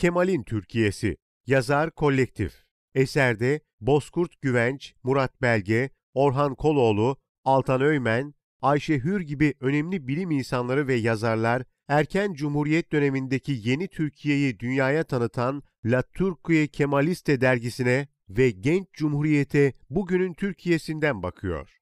Kemal'in Türkiye'si, yazar kolektif. Eserde Bozkurt Güvenç, Murat Belge, Orhan Koloğlu, Altan Öymen, Ayşe Hür gibi önemli bilim insanları ve yazarlar erken Cumhuriyet dönemindeki yeni Türkiye'yi dünyaya tanıtan La Turquie Kemaliste dergisine ve Genç Cumhuriyete bugünün Türkiye'sinden bakıyor.